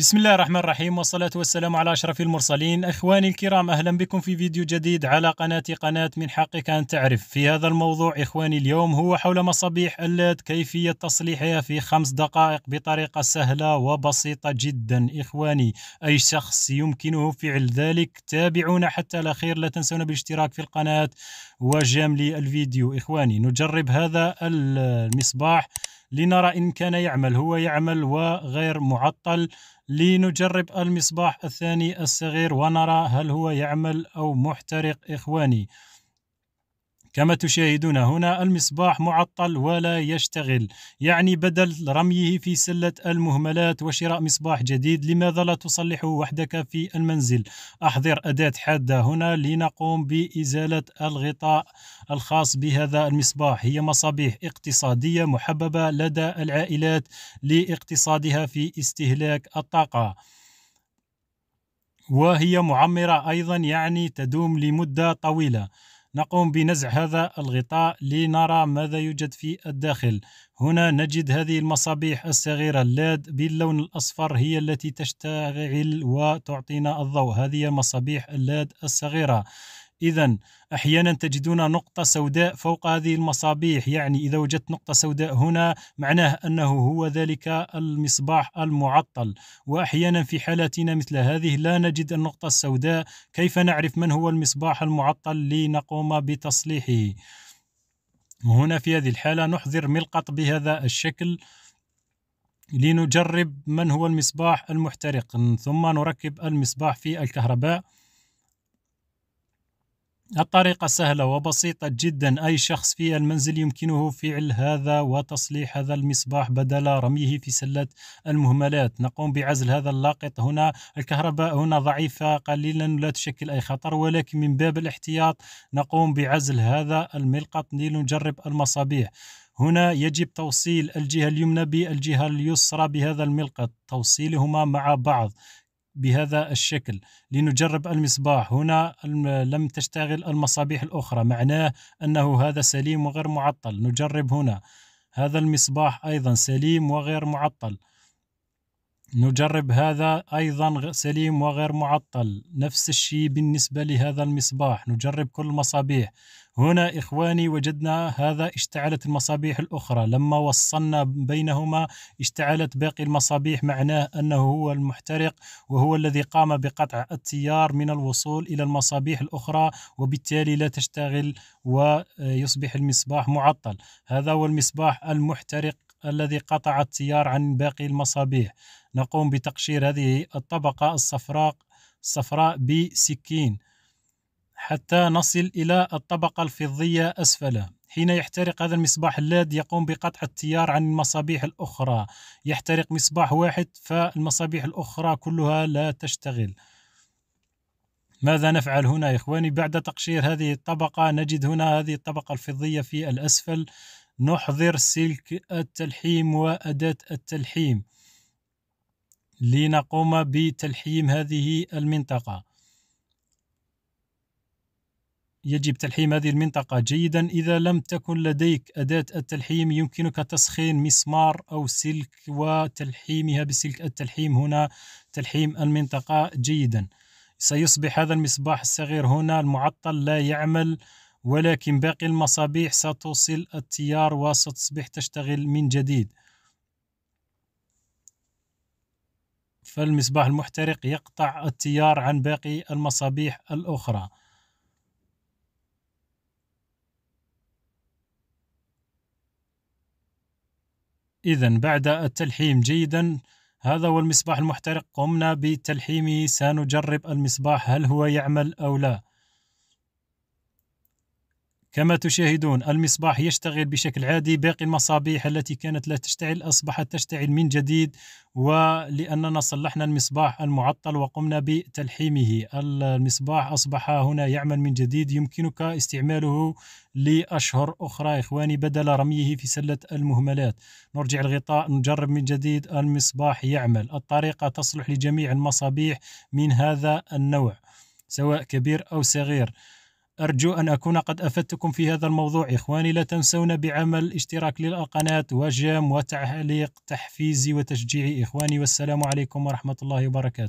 بسم الله الرحمن الرحيم والصلاة والسلام على أشرف المرسلين أخواني الكرام أهلا بكم في فيديو جديد على قناة قناة من حقك أن تعرف في هذا الموضوع إخواني اليوم هو حول مصابيح اللات كيفية تصليحها في خمس دقائق بطريقة سهلة وبسيطة جدا إخواني أي شخص يمكنه فعل ذلك تابعونا حتى الأخير لا تنسونا بالاشتراك في القناة وجمل الفيديو إخواني نجرب هذا المصباح لنرى إن كان يعمل هو يعمل وغير معطل لنجرب المصباح الثاني الصغير ونرى هل هو يعمل أو محترق إخواني كما تشاهدون هنا المصباح معطل ولا يشتغل يعني بدل رميه في سلة المهملات وشراء مصباح جديد لماذا لا تصلحه وحدك في المنزل أحضر أداة حادة هنا لنقوم بإزالة الغطاء الخاص بهذا المصباح هي مصابيح اقتصادية محببة لدى العائلات لاقتصادها في استهلاك الطاقة وهي معمرة أيضا يعني تدوم لمدة طويلة نقوم بنزع هذا الغطاء لنرى ماذا يوجد في الداخل هنا نجد هذه المصابيح الصغيرة LED باللون الأصفر هي التي تشتغل وتعطينا الضوء هذه مصابيح LED الصغيرة إذا أحيانا تجدون نقطة سوداء فوق هذه المصابيح يعني إذا وجدت نقطة سوداء هنا معناه أنه هو ذلك المصباح المعطل وأحيانا في حالتنا مثل هذه لا نجد النقطة السوداء كيف نعرف من هو المصباح المعطل لنقوم بتصليحه هنا في هذه الحالة نحضر ملقط بهذا الشكل لنجرب من هو المصباح المحترق ثم نركب المصباح في الكهرباء الطريقة سهلة وبسيطة جدا أي شخص في المنزل يمكنه فعل هذا وتصليح هذا المصباح بدل رميه في سلة المهملات نقوم بعزل هذا اللاقط هنا الكهرباء هنا ضعيفة قليلا لا تشكل أي خطر ولكن من باب الاحتياط نقوم بعزل هذا الملقط لنجرب المصابيح هنا يجب توصيل الجهة اليمنى بالجهة اليسرى بهذا الملقط توصيلهما مع بعض بهذا الشكل لنجرب المصباح هنا لم تشتغل المصابيح الأخرى معناه أنه هذا سليم وغير معطل نجرب هنا هذا المصباح أيضا سليم وغير معطل نجرب هذا أيضا سليم وغير معطل نفس الشيء بالنسبة لهذا المصباح نجرب كل المصابيح هنا إخواني وجدنا هذا اشتعلت المصابيح الأخرى لما وصلنا بينهما اشتعلت باقي المصابيح معناه أنه هو المحترق وهو الذي قام بقطع التيار من الوصول إلى المصابيح الأخرى وبالتالي لا تشتغل ويصبح المصباح معطل هذا هو المصباح المحترق الذي قطع التيار عن باقي المصابيح نقوم بتقشير هذه الطبقة الصفراء الصفراء بسكين حتى نصل إلى الطبقة الفضية أسفل حين يحترق هذا المصباح اللاد يقوم بقطع التيار عن المصابيح الأخرى يحترق مصباح واحد فالمصابيح الأخرى كلها لا تشتغل ماذا نفعل هنا إخواني بعد تقشير هذه الطبقة نجد هنا هذه الطبقة الفضية في الأسفل نحضر سلك التلحيم وأداة التلحيم لنقوم بتلحيم هذه المنطقة يجب تلحيم هذه المنطقة جيدا إذا لم تكن لديك أداة التلحيم يمكنك تسخين مسمار أو سلك وتلحيمها بسلك التلحيم هنا تلحيم المنطقة جيدا سيصبح هذا المصباح الصغير هنا المعطل لا يعمل ولكن باقي المصابيح ستوصل التيار وستصبح تشتغل من جديد فالمصباح المحترق يقطع التيار عن باقي المصابيح الأخرى إذا بعد التلحيم جيدا هذا هو المصباح المحترق قمنا بتلحيمه سنجرب المصباح هل هو يعمل أو لا كما تشاهدون المصباح يشتغل بشكل عادي باقي المصابيح التي كانت لا تشتعل أصبحت تشتعل من جديد ولأننا صلحنا المصباح المعطل وقمنا بتلحيمه المصباح أصبح هنا يعمل من جديد يمكنك استعماله لأشهر أخرى إخواني بدل رميه في سلة المهملات نرجع الغطاء نجرب من جديد المصباح يعمل الطريقة تصلح لجميع المصابيح من هذا النوع سواء كبير أو صغير أرجو أن أكون قد أفدتكم في هذا الموضوع إخواني لا تنسون بعمل اشتراك للقناة وجيم وتعليق تحفيزي وتشجيعي إخواني والسلام عليكم ورحمة الله وبركاته